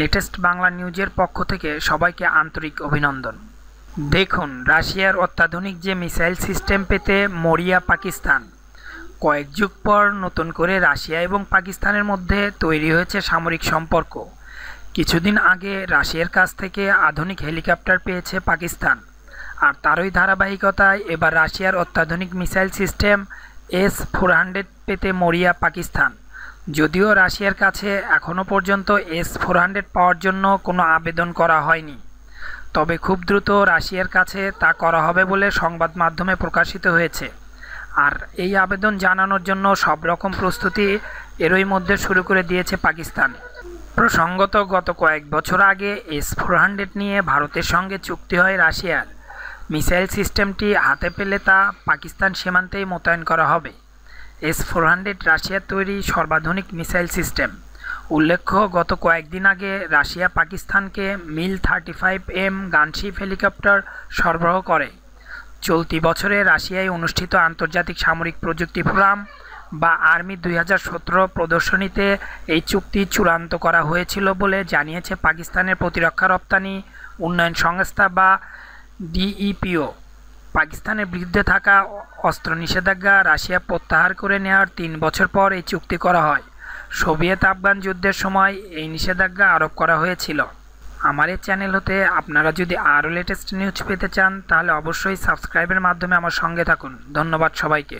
latest Bangla নিউজের পক্ষ থেকে সবাইকে আন্তরিক অভিনন্দন দেখুন রাশিয়ার অত্যাধুনিক যে মিসাইল সিস্টেম পেতে মরিয়া পাকিস্তান কয়েক যুগ পর নতুন করে রাশিয়া এবং পাকিস্তানের মধ্যে তৈরি হয়েছে সামরিক সম্পর্ক কিছুদিন আগে রাশিয়ার কাছ থেকে আধুনিক হেলিকপ্টার পেয়েছে পাকিস্তান আর তারই ধারাবাহিকতায় এবার রাশিয়ার অত্যাধুনিক missile system S four hundred পেতে মরিয়া পাকিস্তান যদিও রাশিয়ার কাছে এখনও পর্যন্ত এস ফোর পাওয়ার জন্য কোনো আবেদন করা হয়নি তবে খুব দ্রুত রাশিয়ার কাছে তা করা হবে বলে সংবাদ মাধ্যমে প্রকাশিত হয়েছে আর এই আবেদন জানানোর জন্য সব রকম প্রস্তুতি এরই মধ্যে শুরু করে দিয়েছে পাকিস্তান প্রসঙ্গত গত কয়েক বছর আগে এস ফোর নিয়ে ভারতের সঙ্গে চুক্তি হয় রাশিয়ার মিসাইল সিস্টেমটি হাতে পেলে তা পাকিস্তান সীমান্তেই মোতায়েন করা হবে এস ফোর হান্ড্রেড রাশিয়ার তৈরি সর্বাধুনিক মিসাইল সিস্টেম উল্লেখ্য গত কয়েকদিন আগে রাশিয়া পাকিস্তানকে Mil thirty five M gunship helicopter সরবরাহ করে চলতি বছরে রাশিয়ায় অনুষ্ঠিত আন্তর্জাতিক সামরিক প্রযুক্তি ফোরাম বা আর্মি দুই হাজার প্রদর্শনীতে এই চুক্তি চূড়ান্ত করা হয়েছিল বলে জানিয়েছে পাকিস্তানের প্রতিরক্ষা রপ্তানি উন্নয়ন সংস্থা বা ডিইপিও পাকিস্তানের বিরুদ্ধে থাকা অস্ত্র নিষেধাজ্ঞা রাশিয়া প্রত্যাহার করে নেওয়ার তিন বছর পর এই চুক্তি করা হয় সোভিয়েত আফগান যুদ্ধের সময় এই নিষেধাজ্ঞা আরোপ করা হয়েছিল আমার এই চ্যানেল হতে আপনারা যদি আরও লেটেস্ট নিউজ পেতে চান তাহলে অবশ্যই সাবস্ক্রাইবের মাধ্যমে আমার সঙ্গে থাকুন ধন্যবাদ সবাইকে